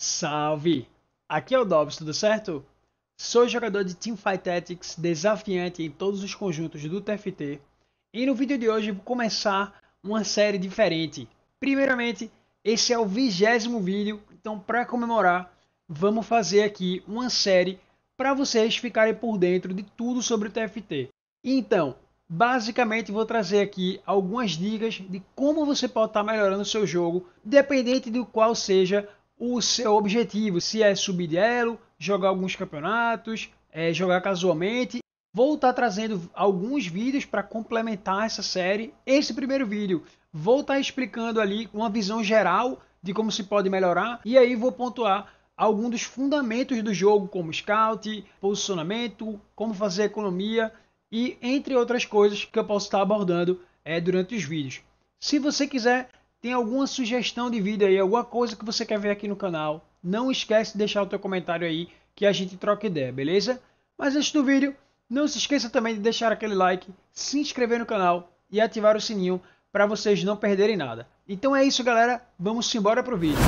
Salve! Aqui é o Dobbs, tudo certo? Sou jogador de Teamfight Tactics, desafiante em todos os conjuntos do TFT, e no vídeo de hoje vou começar uma série diferente. Primeiramente, esse é o vigésimo vídeo, então para comemorar, vamos fazer aqui uma série para vocês ficarem por dentro de tudo sobre o TFT. Então, basicamente vou trazer aqui algumas dicas de como você pode estar tá melhorando o seu jogo, dependente do qual seja o seu objetivo, se é subir de elo, jogar alguns campeonatos, é, jogar casualmente. Vou estar tá trazendo alguns vídeos para complementar essa série. Esse primeiro vídeo vou estar tá explicando ali uma visão geral de como se pode melhorar e aí vou pontuar alguns dos fundamentos do jogo, como scout, posicionamento, como fazer economia e entre outras coisas que eu posso estar tá abordando é, durante os vídeos. Se você quiser tem alguma sugestão de vídeo aí, alguma coisa que você quer ver aqui no canal, não esquece de deixar o teu comentário aí que a gente troca ideia, beleza? Mas antes do vídeo, não se esqueça também de deixar aquele like, se inscrever no canal e ativar o sininho para vocês não perderem nada. Então é isso galera, vamos embora pro vídeo.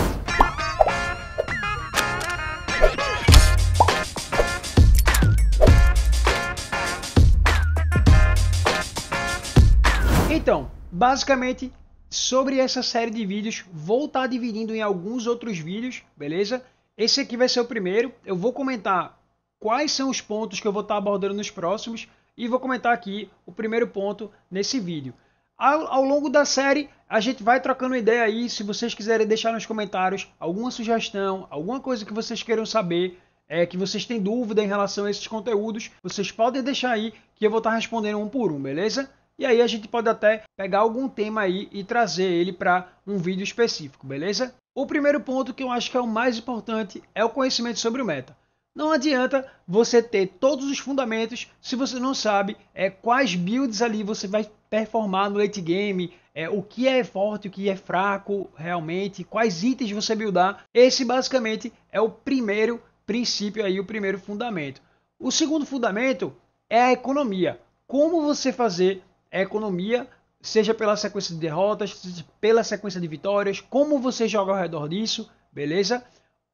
Então, basicamente sobre essa série de vídeos. Vou estar tá dividindo em alguns outros vídeos, beleza? Esse aqui vai ser o primeiro. Eu vou comentar quais são os pontos que eu vou estar tá abordando nos próximos e vou comentar aqui o primeiro ponto nesse vídeo. Ao, ao, longo da série, a gente vai trocando ideia aí. Se vocês quiserem deixar nos comentários alguma sugestão, alguma coisa que vocês queiram saber, é, que vocês têm dúvida em relação a esses conteúdos, vocês podem deixar aí que eu vou estar tá respondendo um por um, beleza? E aí a gente pode até pegar algum tema aí e trazer ele para um vídeo específico, beleza? O primeiro ponto que eu acho que é o mais importante é o conhecimento sobre o meta. Não adianta você ter todos os fundamentos se você não sabe é, quais builds ali você vai performar no late game, é, o que é forte, o que é fraco realmente, quais itens você buildar. Esse basicamente é o primeiro princípio aí, o primeiro fundamento. O segundo fundamento é a economia. Como você fazer economia, seja pela sequência de derrotas, pela sequência de vitórias, como você joga ao redor disso, beleza?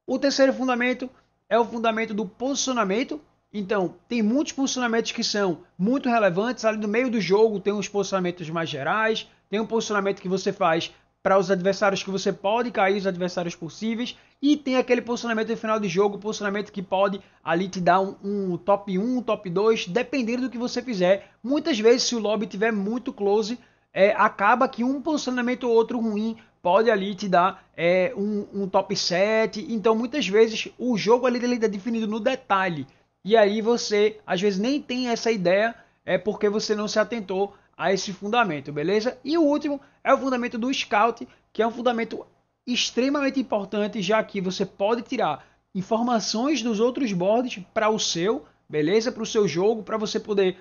O terceiro fundamento é o fundamento do posicionamento. Então, tem muitos posicionamentos que são muito relevantes. Ali no meio do jogo, tem os posicionamentos mais gerais, tem um posicionamento que você faz para os adversários que você pode cair, os adversários possíveis, e tem aquele posicionamento de final de jogo, posicionamento que pode ali te dar um, um top 1, um top 2, dependendo do que você fizer. Muitas vezes, se o lobby tiver muito close, é, acaba que um posicionamento ou outro ruim pode ali te dar é, um, um, top 7. Então, muitas vezes, o jogo ali ele é definido no detalhe. E aí você, às vezes, nem tem essa ideia, é porque você não se atentou a esse fundamento, beleza? E o último é o fundamento do scout, que é um fundamento extremamente importante, já que você pode tirar informações dos outros boards para o seu, beleza? Para o seu jogo, para você poder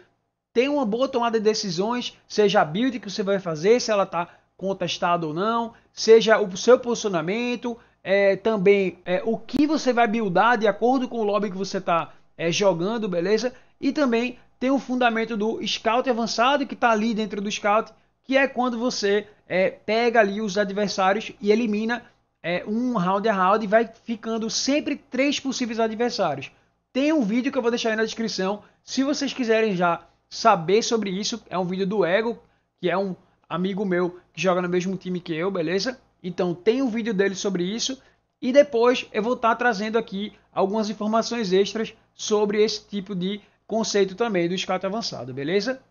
ter uma boa tomada de decisões, seja a build que você vai fazer, se ela está contestada ou não, seja o seu posicionamento, é, também é, o que você vai buildar de acordo com o lobby que você está é, jogando, beleza? E também tem o fundamento do scout avançado que está ali dentro do scout, que é quando você é, pega ali os adversários e elimina é, um round a round e vai ficando sempre três possíveis adversários. Tem um vídeo que eu vou deixar aí na descrição. Se vocês quiserem já saber sobre isso, é um vídeo do Ego, que é um amigo meu que joga no mesmo time que eu, beleza? Então tem um vídeo dele sobre isso. E depois eu vou estar tá trazendo aqui algumas informações extras sobre esse tipo de conceito também do escato avançado, beleza?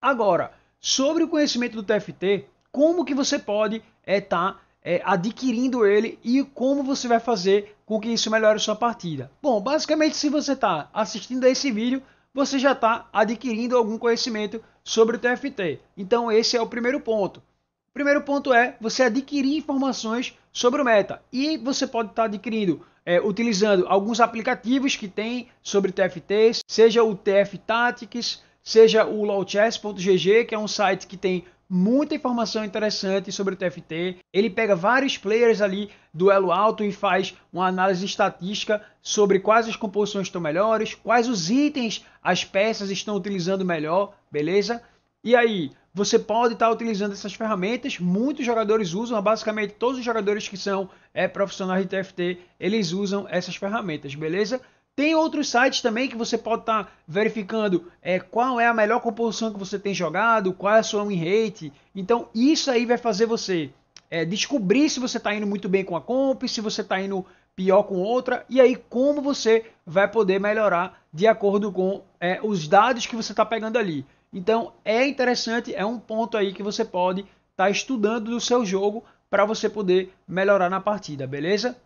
Agora, sobre o conhecimento do TFT, como que você pode estar eh, é, tá, é, adquirindo ele e como você vai fazer com que isso melhore sua partida. Bom, basicamente se você está assistindo a esse vídeo, você já está adquirindo algum conhecimento sobre o TFT. Então esse é o primeiro ponto. O primeiro ponto é você adquirir informações sobre o meta. E você pode estar tá adquirindo é, utilizando alguns aplicativos que tem sobre TFT, seja o TF Tactics, seja o LoadChess.gg, que é um site que tem muita informação interessante sobre o TFT. Ele pega vários players ali do elo alto e faz uma análise estatística sobre quais as composições estão melhores, quais os itens as peças estão utilizando melhor, beleza? E aí, você pode estar tá utilizando essas ferramentas. Muitos jogadores usam, basicamente todos os jogadores que são é, profissionais de TFT, eles usam essas ferramentas, beleza? Tem outros sites também que você pode estar tá verificando é, qual é a melhor composição que você tem jogado, qual é a sua win rate. Então isso aí vai fazer você é, descobrir se você está indo muito bem com a comp, se você está indo pior com outra, e aí como você vai poder melhorar de acordo com é, os dados que você está pegando ali. Então é interessante, é um ponto aí que você pode estar tá estudando do seu jogo para você poder melhorar na partida, beleza?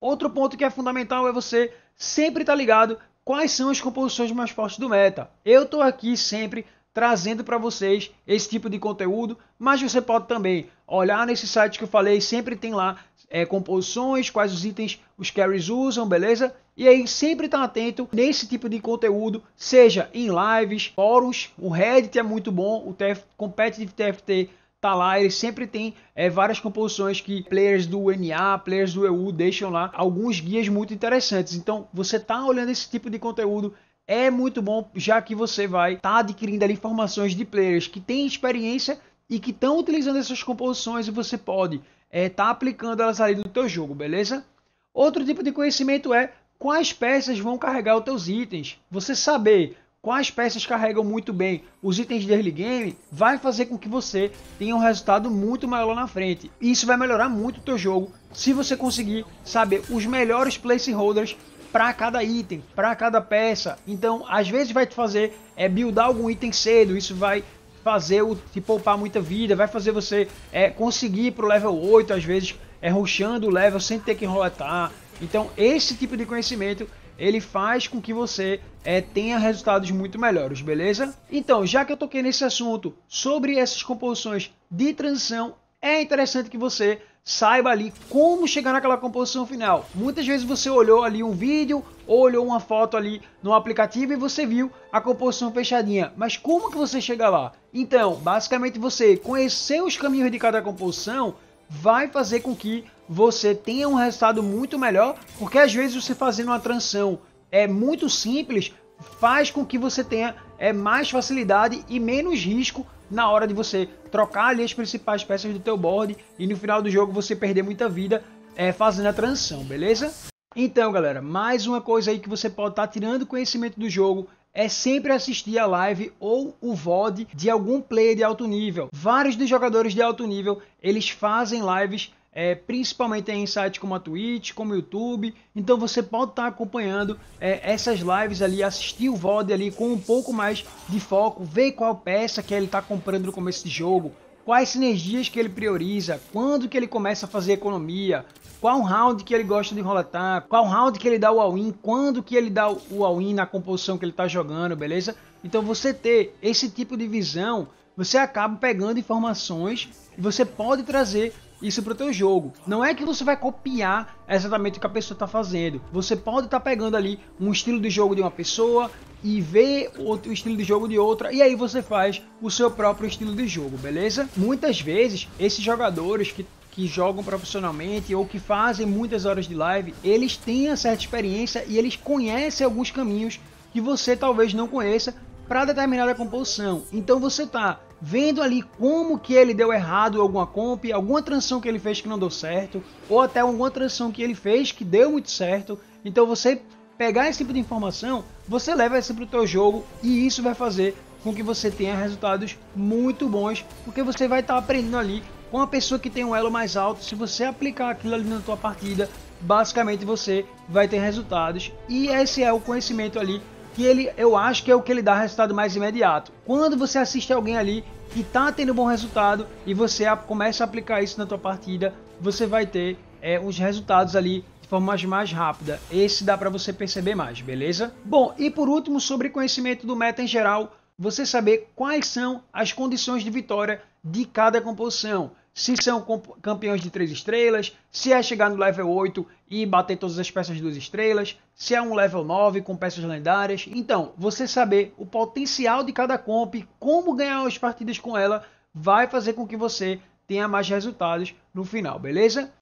Outro ponto que é fundamental é você sempre tá ligado quais são as composições mais fortes do meta. Eu tô aqui sempre trazendo para vocês esse tipo de conteúdo, mas você pode também olhar nesse site que eu falei, sempre tem lá é, composições, quais os itens os carries usam, beleza? E aí sempre tá atento nesse tipo de conteúdo, seja em lives, fóruns, o Reddit é muito bom, o TF, Competitive TFT tá lá, ele sempre tem é, várias composições que players do NA, players do EU deixam lá, alguns guias muito interessantes. Então, você tá olhando esse tipo de conteúdo é muito bom, já que você vai estar tá adquirindo ali informações de players que têm experiência e que estão utilizando essas composições e você pode estar é, tá aplicando elas ali no teu jogo, beleza? Outro tipo de conhecimento é quais peças vão carregar os teus itens. Você saber quais peças carregam muito bem os itens de early game, vai fazer com que você tenha um resultado muito maior lá na frente. E isso vai melhorar muito o teu jogo se você conseguir saber os melhores placeholders para cada item, para cada peça. Então, às vezes vai te fazer é buildar algum item cedo, isso vai fazer o te poupar muita vida, vai fazer você é, conseguir pro level 8 às vezes é rushando o level sem ter que roletar. Então, esse tipo de conhecimento ele faz com que você é, tenha resultados muito melhores, beleza? Então, já que eu toquei nesse assunto sobre essas composições de transição, é interessante que você saiba ali como chegar naquela composição final. Muitas vezes você olhou ali um vídeo ou olhou uma foto ali no aplicativo e você viu a composição fechadinha. Mas como que você chega lá? Então, basicamente você conhecer os caminhos de cada composição vai fazer com que você tenha um resultado muito melhor, porque às vezes você fazendo uma transição é muito simples faz com que você tenha é, mais facilidade e menos risco na hora de você trocar ali as principais peças do teu board e no final do jogo você perder muita vida é, fazendo a transição, beleza? Então, galera, mais uma coisa aí que você pode estar tá tirando conhecimento do jogo é sempre assistir a live ou o VOD de algum player de alto nível. Vários dos jogadores de alto nível, eles fazem lives é, principalmente em sites como a Twitch, como o YouTube. Então você pode estar tá acompanhando é, essas lives ali, assistir o VOD ali com um pouco mais de foco, ver qual peça que ele está comprando no começo de jogo, quais sinergias que ele prioriza, quando que ele começa a fazer economia, qual round que ele gosta de enrolar, qual round que ele dá o all-in, quando que ele dá o all-in na composição que ele está jogando, beleza? Então você ter esse tipo de visão você acaba pegando informações e você pode trazer isso para o teu jogo. Não é que você vai copiar exatamente o que a pessoa está fazendo. Você pode estar tá pegando ali um estilo de jogo de uma pessoa e ver outro estilo de jogo de outra e aí você faz o seu próprio estilo de jogo, beleza? Muitas vezes esses jogadores que que jogam profissionalmente ou que fazem muitas horas de live, eles têm a certa experiência e eles conhecem alguns caminhos que você talvez não conheça para determinada composição. Então você tá vendo ali como que ele deu errado alguma comp, alguma transição que ele fez que não deu certo, ou até alguma transição que ele fez que deu muito certo. Então você pegar esse tipo de informação, você leva isso para o teu jogo e isso vai fazer com que você tenha resultados muito bons, porque você vai estar tá aprendendo ali com a pessoa que tem um elo mais alto. Se você aplicar aquilo ali na tua partida, basicamente você vai ter resultados e esse é o conhecimento ali que ele, eu acho que é o que ele dá resultado mais imediato. Quando você assiste alguém ali que tá tendo bom resultado e você começa a aplicar isso na tua partida, você vai ter é, os resultados ali de forma mais, mais rápida. Esse dá para você perceber mais, beleza? Bom, e por último, sobre conhecimento do meta em geral, você saber quais são as condições de vitória de cada composição se são campeões de 3 estrelas, se é chegar no level 8 e bater todas as peças duas 2 estrelas, se é um level 9 com peças lendárias. Então, você saber o potencial de cada comp, como ganhar as partidas com ela, vai fazer com que você tenha mais resultados no final, beleza?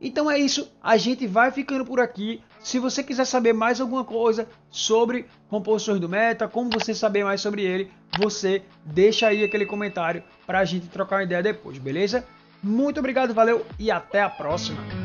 Então é isso, a gente vai ficando por aqui. Se você quiser saber mais alguma coisa sobre composições do meta, como você saber mais sobre ele, você deixa aí aquele comentário para a gente trocar uma ideia depois, beleza? Muito obrigado, valeu e até a próxima!